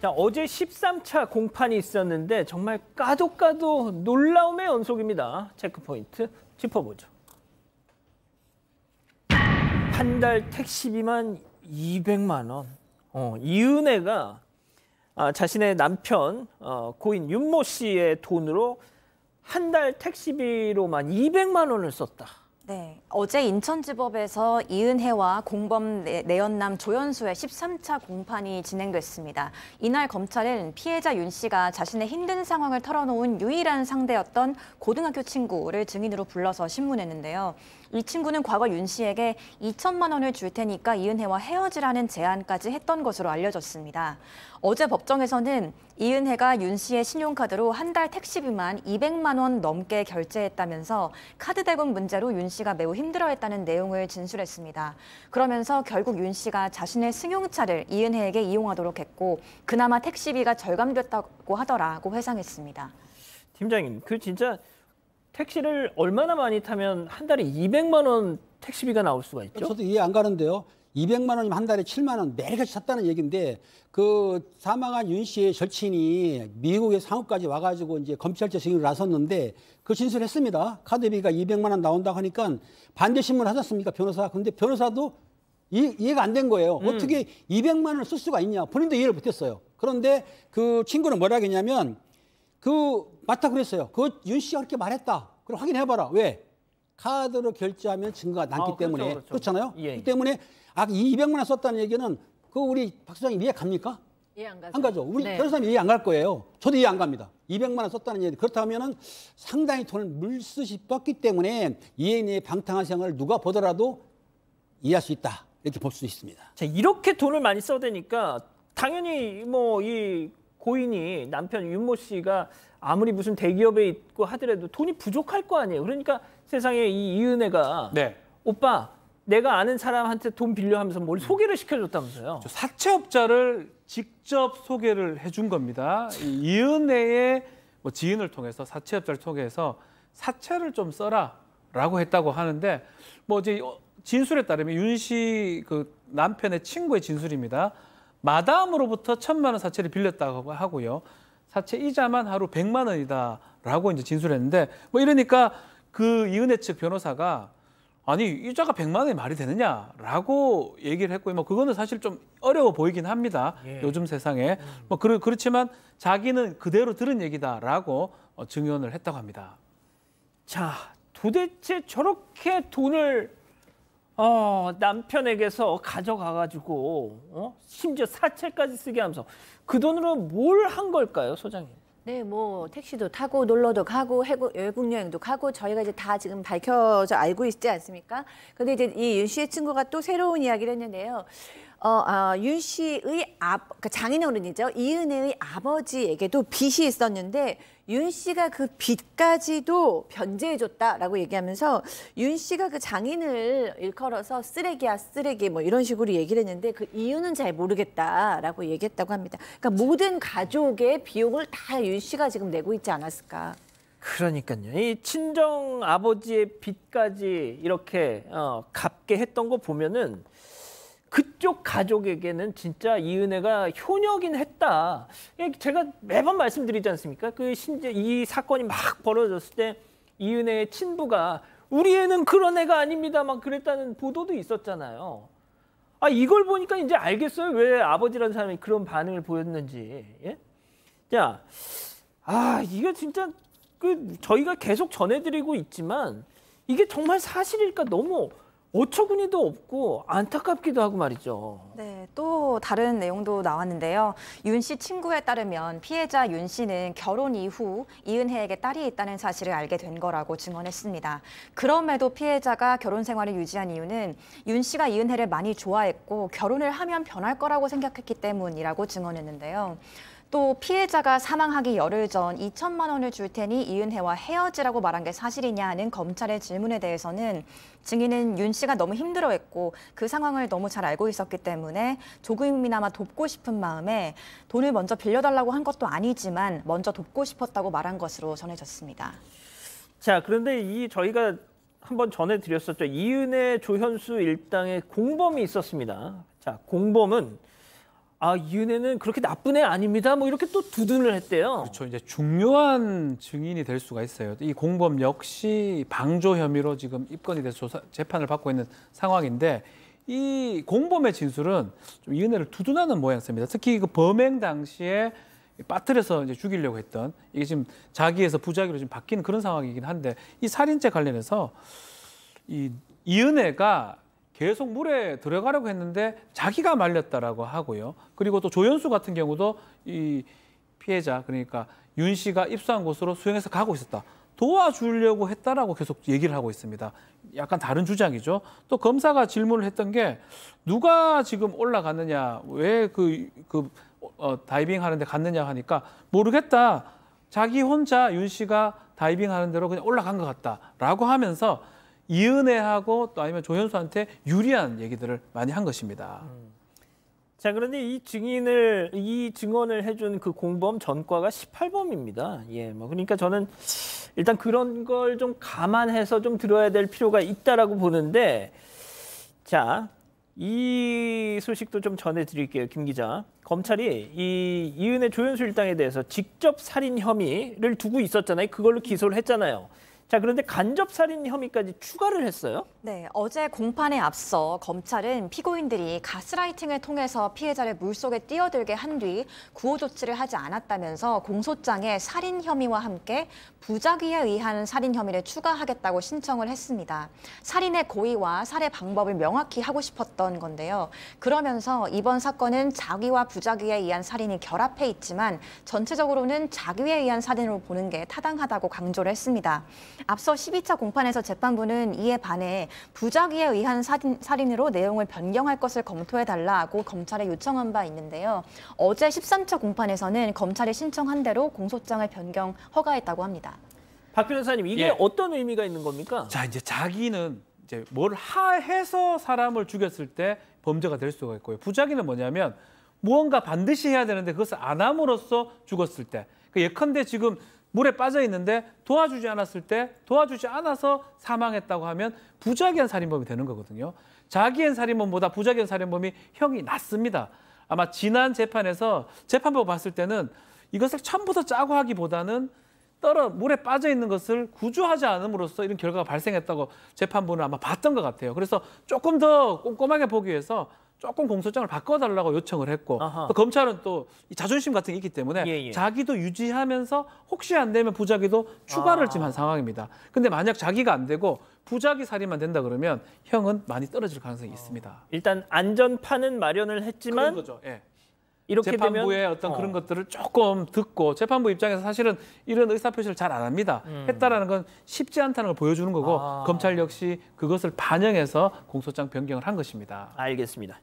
자, 어제 13차 공판이 있었는데 정말 까도 까도 놀라움의 연속입니다. 체크포인트 짚어보죠. 한 달 택시비만 200만 원. 어, 이은혜가 아, 자신의 남편 어, 고인 윤모 씨의 돈으로 한 달 택시비로만 200만 원을 썼다. 네, 어제 인천지법에서 이은혜와 공범 내연남 조연수의 13차 공판이 진행됐습니다. 이날 검찰은 피해자 윤 씨가 자신의 힘든 상황을 털어놓은 유일한 상대였던 고등학교 친구를 증인으로 불러서 심문했는데요이 친구는 과거 윤 씨에게 2천만 원을 줄 테니까 이은혜와 헤어지라는 제안까지 했던 것으로 알려졌습니다. 어제 법정에서는 이은혜가 윤 씨의 신용카드로 한 달 택시비만 200만 원 넘게 결제했다면서 카드 대금 문제로 윤 씨가 매우 힘들어했다는 내용을 진술했습니다. 그러면서 결국 윤 씨가 자신의 승용차를 이은혜에게 이용하도록 했고 그나마 택시비가 절감됐다고 하더라고 회상했습니다. 팀장님, 그 진짜 택시를 얼마나 많이 타면 한 달에 200만 원 택시비가 나올 수가 있죠? 저도 이해 안 가는데요. 200만 원이면 한 달에 7만 원 매일같이 샀다는 얘기인데 그 사망한 윤 씨의 절친이 미국의 상업까지 와가지고 이제 검찰 재승인을 나섰는데 그 진술했습니다. 을 카드비가 200만 원 나온다고 하니까 반대 신문 을하지않습니까 변호사? 근데 변호사도 이, 이해가 안 된 거예요. 음. 어떻게 200만 원을 쓸 수가 있냐? 본인도 이해를 못했어요. 그런데 그 친구는 뭐라 했냐면 그 맞다 그랬어요. 그 윤 씨가 그렇게 말했다. 그럼 확인해봐라. 왜? 카드로 결제하면 증거가 남기 아, 그렇죠, 때문에 그렇 그렇죠. 그렇잖아요 예, 예. 그 때문에 아, 이 200만 원 썼다는 얘기는 그 우리 박 소장님 이해 갑니까? 이해 안 가죠. 안 가죠. 우리 네. 변호사님 이해 안 갈 거예요. 저도 이해 안 갑니다. 200만 원 썼다는 얘기. 그렇다면은 상당히 돈을 물쓰시 뻗기 때문에 이해인의 방탕한 생활을 누가 보더라도 이해할 수 있다. 이렇게 볼 수 있습니다. 자, 이렇게 돈을 많이 써대니까 당연히 뭐 이 고인이 남편 윤모 씨가 아무리 무슨 대기업에 있고 하더라도 돈이 부족할 거 아니에요. 그러니까 세상에 이 이은혜가 네. 오빠 내가 아는 사람한테 돈 빌려 하면서 뭘 소개를 시켜줬다면서요. 사채업자를 직접 소개를 해준 겁니다. 이은혜의 뭐 지인을 통해서 사채업자를 통해서 사채를 좀 써라라고 했다고 하는데 뭐 이제 진술에 따르면 윤씨그 남편의 친구의 진술입니다. 마담으로부터 천만 원 사채를 빌렸다고 하고요. 사채 이자만 하루 백만 원이다라고 이제 진술했는데 뭐 이러니까 그 이은혜 측 변호사가 아니 이자가 100만 원이 말이 되느냐라고 얘기를 했고뭐 그거는 사실 좀 어려워 보이긴 합니다. 예. 요즘 세상에 음. 뭐 그러, 그렇지만 자기는 그대로 들은 얘기다라고 어, 증언을 했다고 합니다. 자, 도대체 저렇게 돈을 어, 남편에게서 가져가가지고 어? 심지어 사채까지 쓰게 하면서 그 돈으로 뭘 한 걸까요, 소장님? 네, 뭐 택시도 타고 놀러도 가고 해고, 외국 여행도 가고 저희가 이제 다 지금 밝혀져 알고 있지 않습니까? 근데 이제 이 윤 씨의 친구가 또 새로운 이야기를 했는데요. 어, 어, 윤 씨의 앞, 그러니까 장인 어른이죠. 이은혜의 아버지에게도 빚이 있었는데 윤 씨가 그 빚까지도 변제해줬다라고 얘기하면서 윤 씨가 그 장인을 일컬어서 쓰레기야 쓰레기 뭐 이런 식으로 얘기를 했는데 그 이유는 잘 모르겠다라고 얘기했다고 합니다. 그러니까 그렇죠. 모든 가족의 비용을 다 윤 씨가 지금 내고 있지 않았을까. 그러니까요. 이 친정 아버지의 빚까지 이렇게 어, 갚게 했던 거 보면은 그쪽 가족에게는 진짜 이 은혜가 효력인 했다. 예, 제가 매번 말씀드리지 않습니까? 그 심지어 이 사건이 막 벌어졌을 때이 은혜의 친부가 우리 애는 그런 애가 아닙니다. 막 그랬다는 보도도 있었잖아요. 아, 이걸 보니까 이제 알겠어요. 왜 아버지라는 사람이 그런 반응을 보였는지. 예? 자, 아, 이게 진짜 그 저희가 계속 전해드리고 있지만 이게 정말 사실일까 너무 어처구니도 없고 안타깝기도 하고 말이죠. 네, 또 다른 내용도 나왔는데요. 윤 씨 친구에 따르면 피해자 윤 씨는 결혼 이후 이은혜에게 딸이 있다는 사실을 알게 된 거라고 증언했습니다. 그럼에도 피해자가 결혼 생활을 유지한 이유는 윤 씨가 이은혜를 많이 좋아했고 결혼을 하면 변할 거라고 생각했기 때문이라고 증언했는데요. 또 피해자가 사망하기 열흘 전 2천만 원을 줄 테니 이은혜와 헤어지라고 말한 게 사실이냐 는 검찰의 질문에 대해서는 증인은 윤 씨가 너무 힘들어했고 그 상황을 너무 잘 알고 있었기 때문에 조금이나마 돕고 싶은 마음에 돈을 먼저 빌려달라고 한 것도 아니지만 먼저 돕고 싶었다고 말한 것으로 전해졌습니다. 자 그런데 이 저희가 한번 전해드렸었죠. 이은혜 조현수 일당의 공범이 있었습니다. 자 공범은 아 이은혜는 그렇게 나쁜 애 아닙니다. 뭐 이렇게 또 두둔을 했대요. 그렇죠. 이제 중요한 증인이 될 수가 있어요. 이 공범 역시 방조 혐의로 지금 입건이 돼서 조사, 재판을 받고 있는 상황인데 이 공범의 진술은 좀 이은혜를 두둔하는 모양새입니다. 특히 그 범행 당시에 빠뜨려서 이제 죽이려고 했던 이게 지금 자기에서 부작위로 지금 바뀐 그런 상황이긴 한데 이 살인죄 관련해서 이 이은혜가 계속 물에 들어가려고 했는데 자기가 말렸다라고 하고요. 그리고 또 조연수 같은 경우도 이 피해자 그러니까 윤 씨가 입수한 곳으로 수영해서 가고 있었다. 도와주려고 했다라고 계속 얘기를 하고 있습니다. 약간 다른 주장이죠. 또 검사가 질문을 했던 게 누가 지금 올라갔느냐, 왜 그 그, 어, 다이빙 하는데 갔느냐 하니까 모르겠다. 자기 혼자 윤 씨가 다이빙 하는 대로 그냥 올라간 것 같다라고 하면서 이은혜하고 또 아니면 조현수한테 유리한 얘기들을 많이 한 것입니다. 자, 그런데 이 증인을, 이 증언을 해준 그 공범 전과가 18범입니다. 예, 뭐, 그러니까 저는 일단 그런 걸 좀 감안해서 좀 들어야 될 필요가 있다라고 보는데, 자, 이 소식도 좀 전해드릴게요, 김 기자. 검찰이 이 이은혜 조현수 일당에 대해서 직접 살인 혐의를 두고 있었잖아요. 그걸로 기소를 했잖아요. 자 그런데 간접살인 혐의까지 추가를 했어요? 네, 어제 공판에 앞서 검찰은 피고인들이 가스라이팅을 통해서 피해자를 물속에 뛰어들게 한 뒤 구호 조치를 하지 않았다면서 공소장에 살인 혐의와 함께 부작위에 의한 살인 혐의를 추가하겠다고 신청을 했습니다. 살인의 고의와 살해 방법을 명확히 하고 싶었던 건데요. 그러면서 이번 사건은 자기와 부작위에 의한 살인이 결합해 있지만 전체적으로는 자기에 의한 살인으로 보는 게 타당하다고 강조를 했습니다. 앞서 12차 공판에서 재판부는 이에 반해 부작위에 의한 살인, 살인으로 내용을 변경할 것을 검토해달라고 검찰에 요청한 바 있는데요. 어제 13차 공판에서는 검찰이 신청한 대로 공소장을 변경 허가했다고 합니다. 박 변호사님 이게 예. 어떤 의미가 있는 겁니까? 자 이제 자기는 이제 뭘 하해서 사람을 죽였을 때 범죄가 될 수가 있고요. 부작위는 뭐냐면 무언가 반드시 해야 되는데 그것을 안 함으로써 죽었을 때. 그 예컨대 지금 물에 빠져 있는데 도와주지 않았을 때 도와주지 않아서 사망했다고 하면 부작위한 살인범이 되는 거거든요. 자기엔 살인범보다 부작위한 살인범이 형이 낮습니다. 아마 지난 재판에서 재판부 봤을 때는 이것을 처음부터 짜고 하기보다는 떨어 물에 빠져 있는 것을 구조하지 않음으로써 이런 결과가 발생했다고 재판부는 아마 봤던 것 같아요. 그래서 조금 더 꼼꼼하게 보기 위해서 조금 공소장을 바꿔달라고 요청을 했고 또 검찰은 또 자존심 같은 게 있기 때문에 예, 예. 자기도 유지하면서 혹시 안 되면 부작위도 추가를 아. 지금 한 상황입니다. 근데 만약 자기가 안 되고 부작위 살인만 된다 그러면 형은 많이 떨어질 가능성이 있습니다. 어. 일단 안전판은 마련을 했지만 거죠. 예. 이렇게 재판부의 되면... 어떤 어. 그런 어. 것들을 조금 듣고 재판부 입장에서 사실은 이런 의사표시를 잘 안 합니다. 음. 했다라는 건 쉽지 않다는 걸 보여주는 거고 아. 검찰 역시 그것을 반영해서 공소장 변경을 한 것입니다. 알겠습니다.